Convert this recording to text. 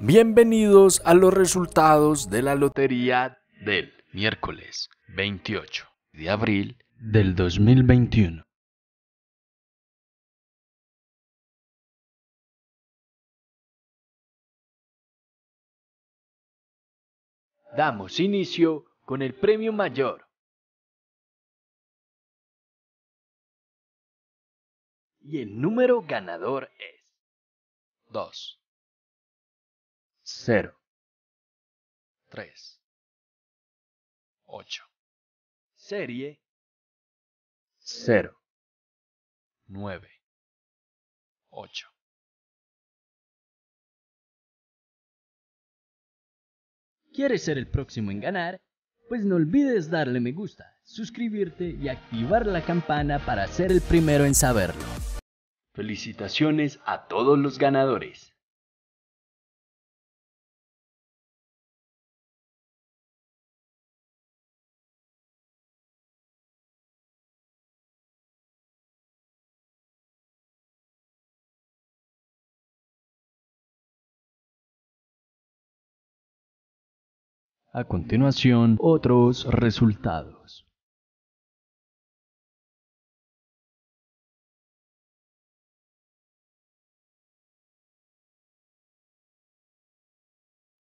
Bienvenidos a los resultados de la lotería del miércoles 28 de abril del 2021. Damos inicio con el premio mayor. Y el número ganador es 2. 0 3 8 serie, 0 9 8 ¿Quieres ser el próximo en ganar? Pues no olvides darle me gusta, suscribirte y activar la campana para ser el primero en saberlo. Felicitaciones a todos los ganadores. A continuación, otros resultados.